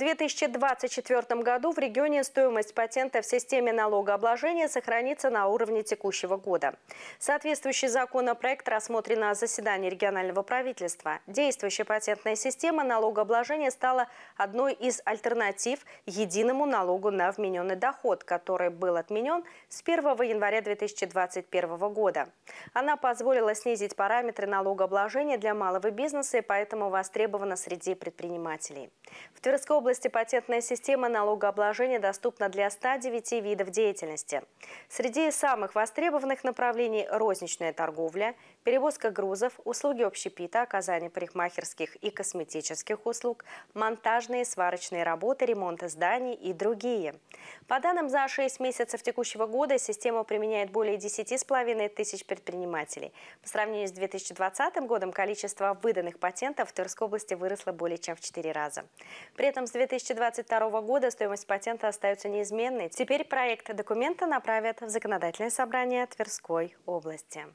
2024 году в регионе стоимость патента в системе налогообложения сохранится на уровне текущего года. Соответствующий законопроект рассмотрен на заседании регионального правительства. Действующая патентная система налогообложения стала одной из альтернатив единому налогу на вмененный доход, который был отменен с 1 января 2021 года. Она позволила снизить параметры налогообложения для малого бизнеса и поэтому востребована среди предпринимателей. В Тверской области области патентная система налогообложения доступна для 109 видов деятельности. Среди самых востребованных направлений – розничная торговля, перевозка грузов, услуги общепита, оказание парикмахерских и косметических услуг, монтажные, сварочные работы, ремонт зданий и другие. По данным за 6 месяцев текущего года систему применяет более 10,5 тысяч предпринимателей. По сравнению с 2020 годом количество выданных патентов в Тверской области выросло более чем в 4 раза. При этом с 2022 года стоимость патента остается неизменной. Теперь проект документа направят в законодательное собрание Тверской области.